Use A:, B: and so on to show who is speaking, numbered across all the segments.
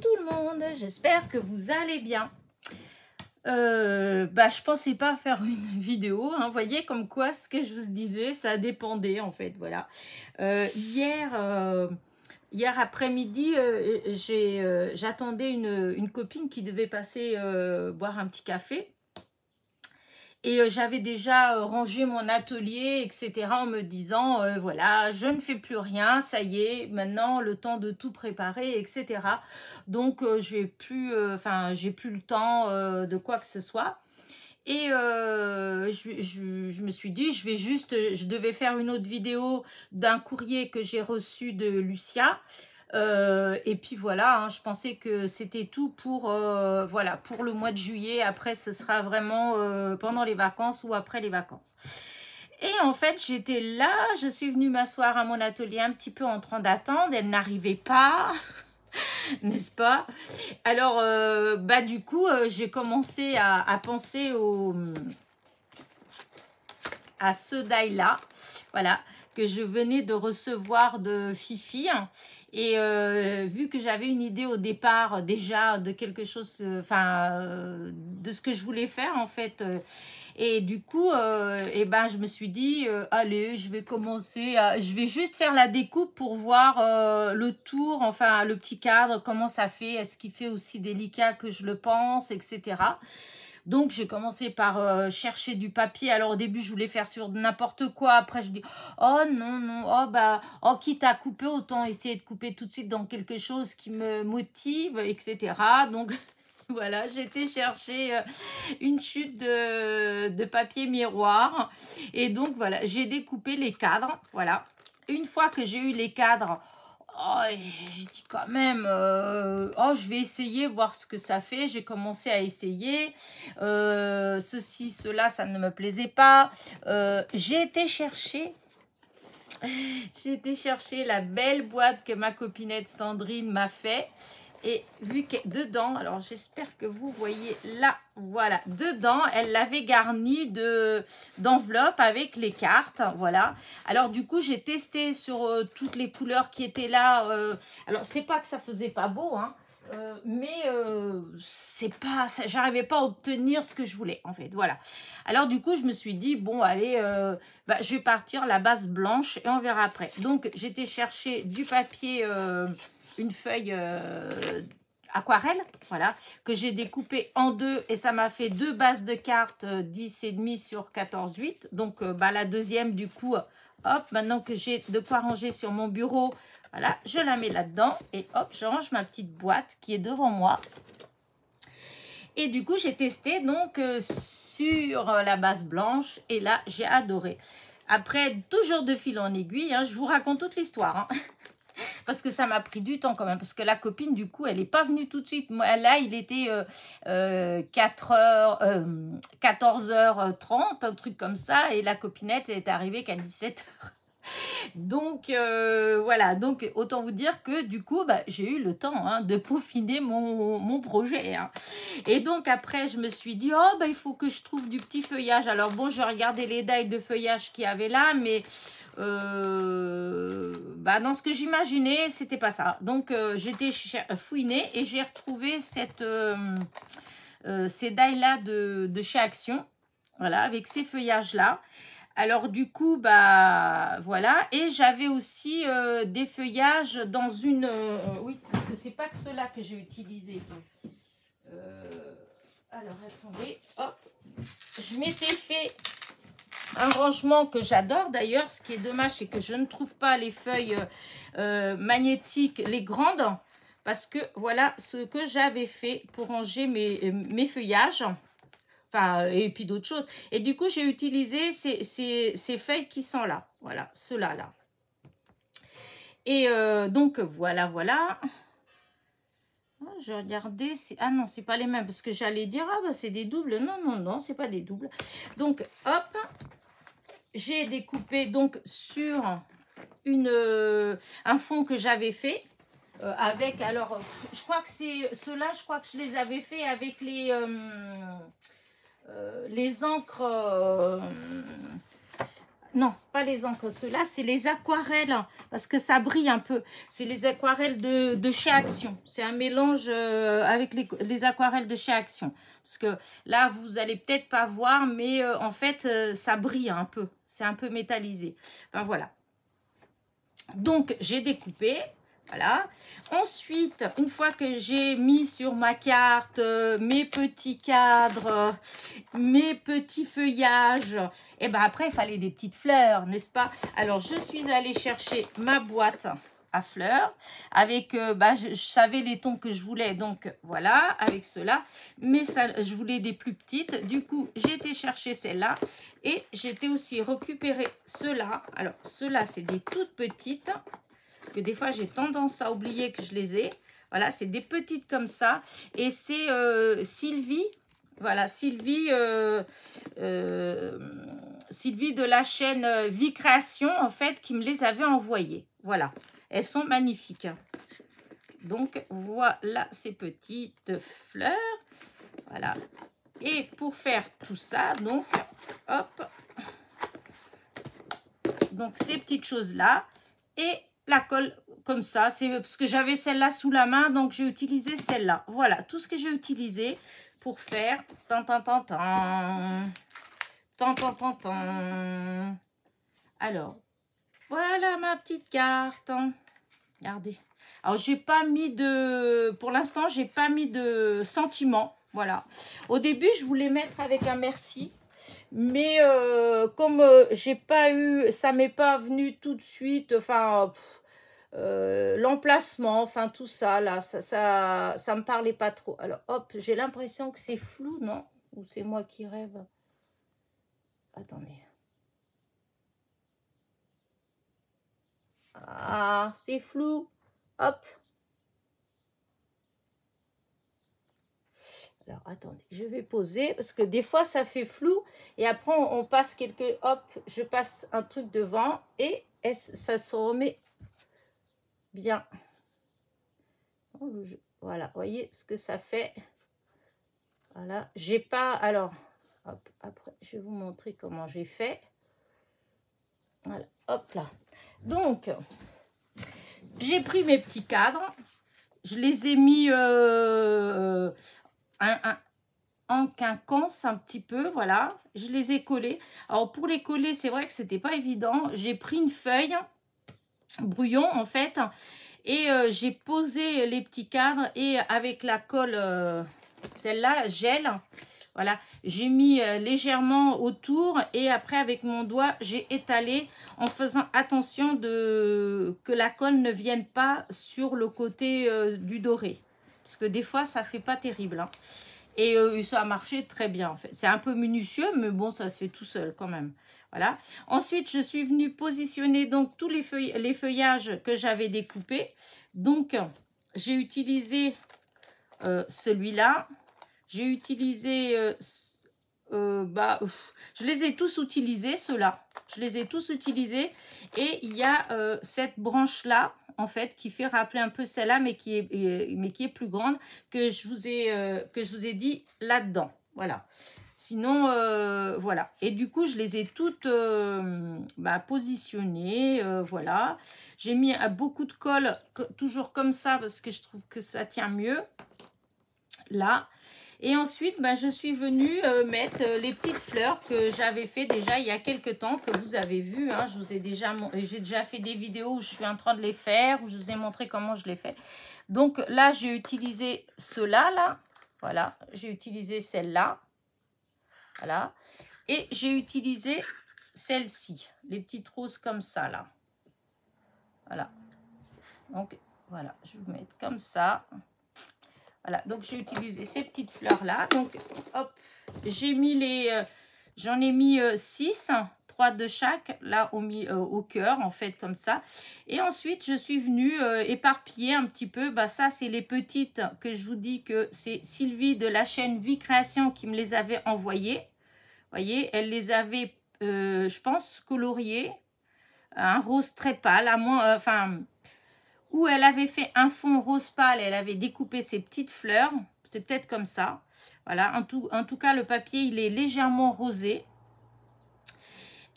A: tout le monde, j'espère que vous allez bien. Euh, bah, je pensais pas faire une vidéo, hein. voyez comme quoi ce que je vous disais, ça dépendait en fait, voilà. Euh, hier, euh, hier après-midi, j'attendais une, une, copine qui devait passer boire un petit café et euh, j'avais déjà euh, rangé mon atelier, etc. en me disant, euh, voilà, je ne fais plus rien, ça y est, maintenant le temps de tout préparer, etc. Donc j'ai plus, j'ai plus le temps de quoi que ce soit. Et je, je, me suis dit, je vais juste, je devais faire une autre vidéo d'un courrier que j'ai reçu de Lucia euh, et puis voilà, hein, je pensais que c'était tout pour, euh, voilà, pour le mois de juillet. Après, ce sera vraiment euh, pendant les vacances ou après les vacances. Et en fait, j'étais là, je suis venue m'asseoir à mon atelier un petit peu en train d'attendre. Elle n'arrivait pas. n'est-ce pas Alors, bah du coup, j'ai commencé à, penser au, à ce die là voilà, que je venais de recevoir de Fifi. Et euh, vu que j'avais une idée au départ euh, déjà de quelque chose, euh, enfin, de ce que je voulais faire en fait. Et du coup, eh ben, je me suis dit, allez, je vais commencer, je vais juste faire la découpe pour voir le tour, enfin le petit cadre, comment ça fait, est-ce qu'il fait aussi délicat que je le pense, etc. Donc, j'ai commencé par euh, chercher du papier. Alors, au début, je voulais faire sur n'importe quoi. Après, je dis, oh non, non, oh bah, oh, quitte à couper, autant essayer de couper tout de suite dans quelque chose qui me motive, etc. Donc, voilà, j'étais chercher euh, une chute de, de, papier miroir. Et donc, voilà, j'ai découpé les cadres. Voilà. Une fois que j'ai eu les cadres, Oh, j'ai dit quand même, euh, oh, je vais essayer, voir ce que ça fait. J'ai commencé à essayer. Euh, ceci, cela, ça ne me plaisait pas. Euh, j'ai été chercher. J'ai été chercher la belle boîte que ma copinette Sandrine m'a fait. Et vu que dedans, alors j'espère que vous voyez là, voilà, dedans, elle l'avait garnie d'enveloppe avec les cartes, voilà. Alors du coup, j'ai testé sur euh, toutes les couleurs qui étaient là. Euh, alors, c'est pas que ça faisait pas beau, hein, euh, mais c'est pas j'arrivais pas à obtenir ce que je voulais en fait voilà alors du coup je me suis dit bon allez bah, je vais partir la base blanche et on verra après donc j'étais chercher du papier une feuille euh, aquarelle, voilà, que j'ai découpée en deux et ça m'a fait deux bases de cartes 10 euh, et demi sur 14 8. Donc euh, bah, la deuxième du coup hop, maintenant que j'ai de quoi ranger sur mon bureau, voilà, je la mets là-dedans et hop, je range ma petite boîte qui est devant moi. Et du coup, j'ai testé donc sur la base blanche et là, j'ai adoré. Après, toujours de fil en aiguille, hein, je vous raconte toute l'histoire. Hein. parce que ça m'a pris du temps quand même. Parce que la copine, du coup, elle n'est pas venue tout de suite. Moi, là, il était 4 euh, euh, heures, 14h30, euh, un truc comme ça. Et la copinette est arrivée qu'à 17h. Donc euh, voilà, donc autant vous dire que du coup, bah, j'ai eu le temps hein, de peaufiner mon, projet. Hein. Et donc après, je me suis dit, oh bah, il faut que je trouve du petit feuillage. Alors bon, je regardais les dailles de feuillage qu'il y avait là, mais euh, bah, dans ce que j'imaginais, c'était pas ça. Donc euh, j'étais fouinée et j'ai retrouvé cette, ces dailles-là de, de chez Action. Voilà, avec ces feuillages-là. Alors du coup, bah voilà. Et j'avais aussi euh, des feuillages dans une... Euh, oui, parce que c'est pas que cela que j'ai utilisé. Euh, alors attendez, hop. Je m'étais fait un rangement que j'adore d'ailleurs. Ce qui est dommage, c'est que je ne trouve pas les feuilles magnétiques, les grandes. Parce que voilà ce que j'avais fait pour ranger mes feuillages. Enfin, et puis d'autres choses. Et du coup, j'ai utilisé ces, feuilles qui sont là. Voilà, ceux-là, là. Et euh, donc, voilà, voilà. Ah, je regardais. Ah non, c'est pas les mêmes. Parce que j'allais dire, ah ben, c'est des doubles. Non, non, non, c'est pas des doubles. Donc, hop. J'ai découpé donc sur une, euh, un fond que j'avais fait. Euh, avec, alors, je crois que c'est ceux-là, je crois que je les avais fait avec les... Euh, les encres... Euh, non, pas les encres, ceux-là, c'est les aquarelles, parce que ça brille un peu. C'est les aquarelles de, chez Action. C'est un mélange euh, avec les, aquarelles de chez Action. Parce que là, vous allez peut-être pas voir, mais en fait, ça brille un peu. C'est un peu métallisé. Enfin, voilà. Donc, j'ai découpé. Voilà. Ensuite, une fois que j'ai mis sur ma carte euh, mes petits cadres, euh, mes petits feuillages, et eh ben après, il fallait des petites fleurs, n'est-ce pas Alors, je suis allée chercher ma boîte à fleurs avec euh, bah, je, savais les tons que je voulais donc voilà avec cela mais ça je voulais des plus petites du coup j'étais chercher celle-là et j'étais aussi récupéré cela alors cela c'est des toutes petites que des fois j'ai tendance à oublier que je les ai. Voilà, c'est des petites comme ça. Et c'est euh, Sylvie, voilà, Sylvie, euh, euh, Sylvie de la chaîne Vie Création, en fait, qui me les avait envoyées. Voilà, elles sont magnifiques. Hein. Donc, voilà ces petites fleurs. Voilà. Et pour faire tout ça, donc, hop, donc ces petites choses-là. Et la colle comme ça. C'est parce que j'avais celle-là sous la main, donc j'ai utilisé celle-là. Voilà, tout ce que j'ai utilisé pour faire... Tant, tant, tant, tant. Tant, tant, tant, tant. Alors, voilà ma petite carte. Regardez. Alors, j'ai pas mis de... Pour l'instant, j'ai pas mis de sentiments. Voilà. Au début, je voulais mettre avec un merci. Mais euh, comme euh, j'ai pas eu... Ça m'est pas venu tout de suite. Enfin, euh, l'emplacement, enfin tout ça, là, ça, ça, ça me parlait pas trop. Alors, hop, j'ai l'impression que c'est flou, non Ou c'est moi qui rêve Attendez. Ah, c'est flou. Hop. Alors, attendez, je vais poser, parce que des fois, ça fait flou, et après, on, on passe quelques... Hop, je passe un truc devant, et ça se remet Oh, voilà, voyez ce que ça fait. Voilà, j'ai pas... Alors, après, je vais vous montrer comment j'ai fait. Voilà, hop là. Donc, j'ai pris mes petits cadres. Je les ai mis euh, un, en quinconce un petit peu, voilà. Je les ai collés. Alors, pour les coller, c'est vrai que c'était pas évident. J'ai pris une feuille brouillon en fait. Et euh, j'ai posé les petits cadres et avec la colle, euh, celle-là, gel. Voilà, j'ai mis euh, légèrement autour et après avec mon doigt, j'ai étalé en faisant attention de que la colle ne vienne pas sur le côté du doré. Parce que des fois, ça fait pas terrible. Hein. Et euh, ça a marché très bien en fait. C'est un peu minutieux, mais bon, ça se fait tout seul quand même. Voilà. Ensuite, je suis venue positionner donc tous les, les feuillages que j'avais découpés. Donc, j'ai utilisé euh, celui-là. J'ai utilisé euh, euh, bah, je les ai tous utilisés, ceux-là. Je les ai tous utilisés. Et il y a euh, cette branche-là, en fait, qui fait rappeler un peu celle-là, mais, qui est, mais qui est plus grande, que je vous ai, euh, que je vous ai dit là-dedans. Voilà. Sinon, voilà. Et du coup, je les ai toutes bah, positionnées. voilà. J'ai mis beaucoup de colle, toujours comme ça, parce que je trouve que ça tient mieux. Là. Et ensuite, bah, je suis venue euh, mettre euh, les petites fleurs que j'avais fait déjà il y a quelques temps, que vous avez vu. Hein. je vous ai déjà, j'ai déjà fait des vidéos où je suis en train de les faire, où je vous ai montré comment je les fais. Donc là, j'ai utilisé cela là. Voilà, j'ai utilisé celle-là. Voilà. Et j'ai utilisé celle-ci, les petites roses comme ça là. Voilà. Donc voilà, je vais vous mettre comme ça. Voilà, donc j'ai utilisé ces petites fleurs-là. Donc, hop, j'ai mis les... Euh, j'en ai mis 6, euh, trois de chaque, là, au, euh, au cœur, en fait, comme ça. Et ensuite, je suis venue éparpiller un petit peu. Bah, ça, c'est les petites que je vous dis que c'est Sylvie de la chaîne Vie Création qui me les avait envoyées. Vous voyez, elle les avait, je pense, coloriées. Un rose très pâle, à moins... Enfin où elle avait fait un fond rose pâle, elle avait découpé ses petites fleurs. C'est peut-être comme ça. Voilà, en tout, en tout cas, le papier, il est légèrement rosé.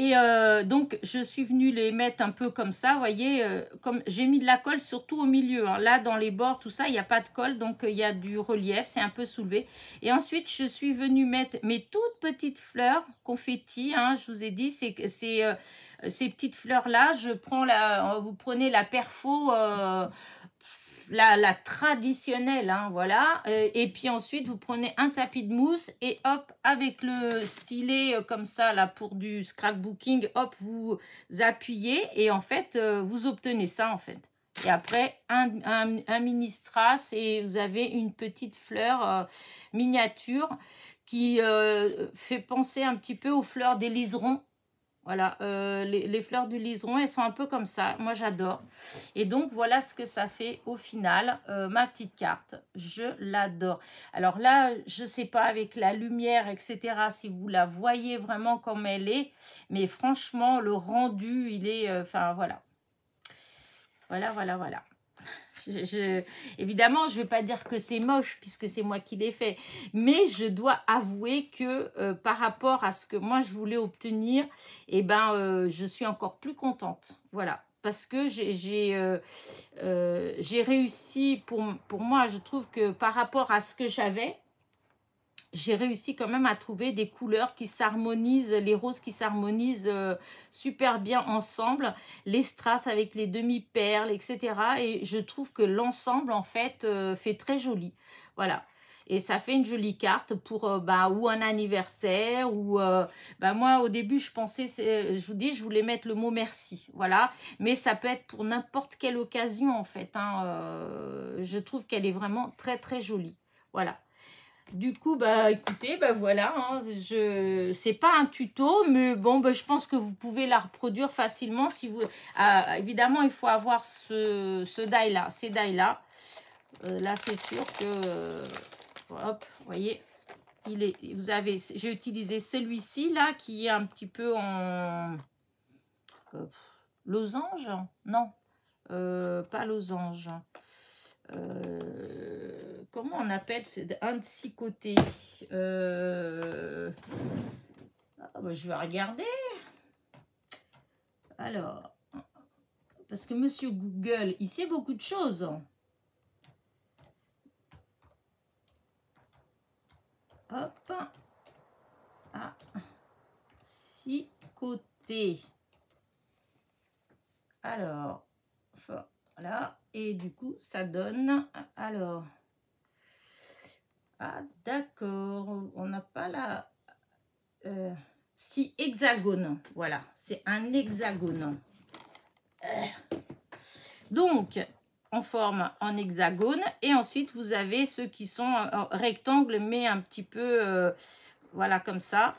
A: Et euh, donc, je suis venue les mettre un peu comme ça, vous voyez, euh, comme j'ai mis de la colle surtout au milieu. Hein. Là, dans les bords, tout ça, il n'y a pas de colle, donc euh, il y a du relief, c'est un peu soulevé. Et ensuite, je suis venue mettre mes toutes petites fleurs confetti, hein, je vous ai dit, c'est ces petites fleurs-là, je prends la, vous prenez la perfo la, traditionnelle, hein, voilà. Euh, et puis ensuite, vous prenez un tapis de mousse et hop, avec le stylet euh, comme ça, là, pour du scrapbooking, hop, vous appuyez et en fait, euh, vous obtenez ça, en fait. Et après, un, un, mini strass et vous avez une petite fleur miniature qui fait penser un petit peu aux fleurs des liserons voilà, euh, les, fleurs du liseron, elles sont un peu comme ça. Moi, j'adore. Et donc, voilà ce que ça fait au final, euh, ma petite carte. Je l'adore. Alors là, je ne sais pas avec la lumière, etc., si vous la voyez vraiment comme elle est. Mais franchement, le rendu, il est... Euh, enfin, voilà. Voilà, voilà, voilà évidemment, je ne vais pas dire que c'est moche puisque c'est moi qui l'ai fait, mais je dois avouer que euh, par rapport à ce que moi je voulais obtenir, et eh ben, euh, je suis encore plus contente. Voilà, parce que euh, j'ai réussi pour, pour moi, je trouve que par rapport à ce que j'avais, j'ai réussi quand même à trouver des couleurs qui s'harmonisent, les roses qui s'harmonisent euh, super bien ensemble, les strass avec les demi-perles, etc. Et je trouve que l'ensemble, en fait, euh, fait très joli. Voilà. Et ça fait une jolie carte pour euh, bah, ou un anniversaire ou bah, moi au début je pensais je vous dis je voulais mettre le mot merci voilà mais ça peut être pour n'importe quelle occasion en fait hein, je trouve qu'elle est vraiment très très jolie voilà du coup, bah écoutez, bah voilà, hein, je c'est pas un tuto, mais bon, bah, je pense que vous pouvez la reproduire facilement si vous. Ah, évidemment, il faut avoir ce, die là, ces die là. Euh, là, c'est sûr que euh, hop, voyez, il est. Vous avez, j'ai utilisé celui-ci là qui est un petit peu en euh, losange, non, pas losange. Euh, comment on appelle un de six côtés euh, ah, bah, Je vais regarder. Alors, parce que Monsieur Google, il sait beaucoup de choses. Hop. Ah. Six côtés. Alors, voilà. Et du coup, ça donne... Alors... Ah, d'accord. On n'a pas la... Euh, si, hexagone. Voilà, c'est un hexagone. Euh. Donc, on forme en hexagone. Et ensuite, vous avez ceux qui sont rectangles, mais un petit peu... Euh, voilà, comme ça.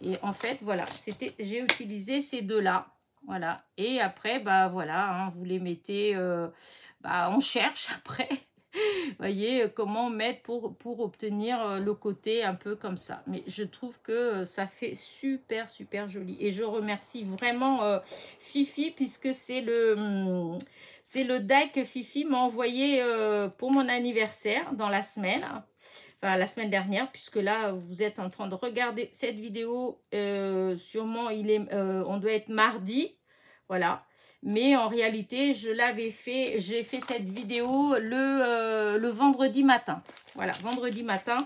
A: Et en fait, voilà, c'était j'ai utilisé ces deux-là. Voilà. Et après, bah voilà, hein, vous les mettez... bah, on cherche après voyez euh, comment mettre pour, pour obtenir euh, le côté un peu comme ça. Mais je trouve que euh, ça fait super, super joli. Et je remercie vraiment Fifi puisque c'est le, hum, c'est le deck que Fifi m'a envoyé pour mon anniversaire dans la semaine. Enfin, la semaine dernière, puisque là, vous êtes en train de regarder cette vidéo. sûrement, il est, on doit être mardi. Voilà. Mais en réalité, je l'avais fait, j'ai fait cette vidéo le, euh, le, vendredi matin. Voilà, vendredi matin.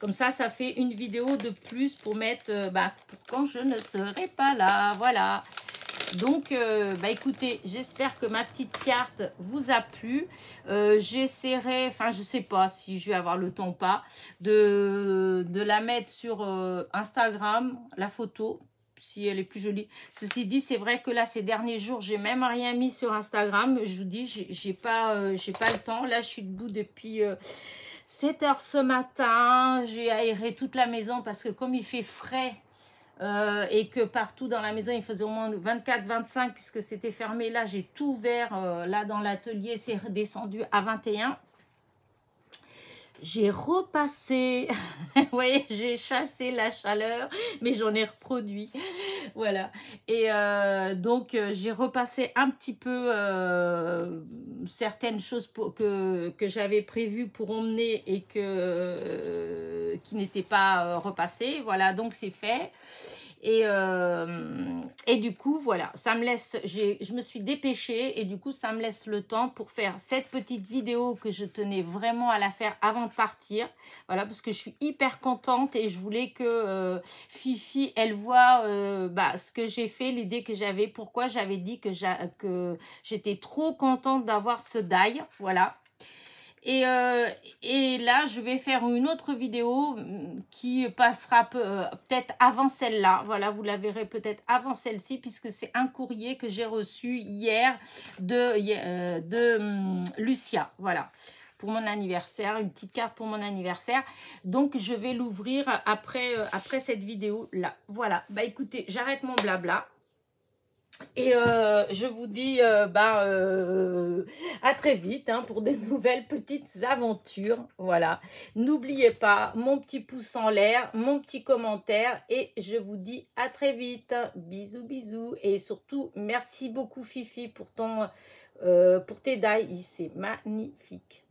A: Comme ça, ça fait une vidéo de plus pour mettre, euh, bah, quand je ne serai pas là. Voilà. Donc, euh, bah, écoutez, j'espère que ma petite carte vous a plu. J'essaierai, enfin, je ne sais pas si je vais avoir le temps ou pas, de, de la mettre sur Instagram, la photo, si elle est plus jolie. Ceci dit, c'est vrai que là, ces derniers jours, j'ai même rien mis sur Instagram. Je vous dis, j'ai pas, euh, j'ai pas le temps. Là, je suis debout depuis 7 euh, heures ce matin. J'ai aéré toute la maison parce que comme il fait frais euh, et que partout dans la maison, il faisait au moins 24, 25 puisque c'était fermé. Là, j'ai tout ouvert. là, dans l'atelier, c'est redescendu à 21 j'ai repassé, vous voyez, j'ai chassé la chaleur, mais j'en ai reproduit. voilà. Et euh, donc, euh, j'ai repassé un petit peu euh, certaines choses que, j'avais prévues pour emmener et que, qui n'étaient pas repassées. Voilà, donc c'est fait. Et, euh, et du coup, voilà, ça me laisse, je me suis dépêchée et du coup, ça me laisse le temps pour faire cette petite vidéo que je tenais vraiment à la faire avant de partir. Voilà, parce que je suis hyper contente et je voulais que euh, Fifi, elle voit euh, bah, ce que j'ai fait, l'idée que j'avais, pourquoi j'avais dit que j'étais trop contente d'avoir ce die. Voilà. Et, euh, et, là, je vais faire une autre vidéo mm, qui passera euh, peut-être avant celle-là. Voilà, vous la verrez peut-être avant celle-ci puisque c'est un courrier que j'ai reçu hier de, euh, de mm, Lucia. Voilà, pour mon anniversaire, une petite carte pour mon anniversaire. Donc, je vais l'ouvrir après, après cette vidéo-là. Voilà, bah écoutez, j'arrête mon blabla. Et euh, je vous dis euh, ben, euh, à très vite hein, pour de nouvelles petites aventures. Voilà. N'oubliez pas mon petit pouce en l'air, mon petit commentaire et je vous dis à très vite. Bisous, bisous. Et surtout, merci beaucoup Fifi pour, ton, pour tes dailles. C'est magnifique.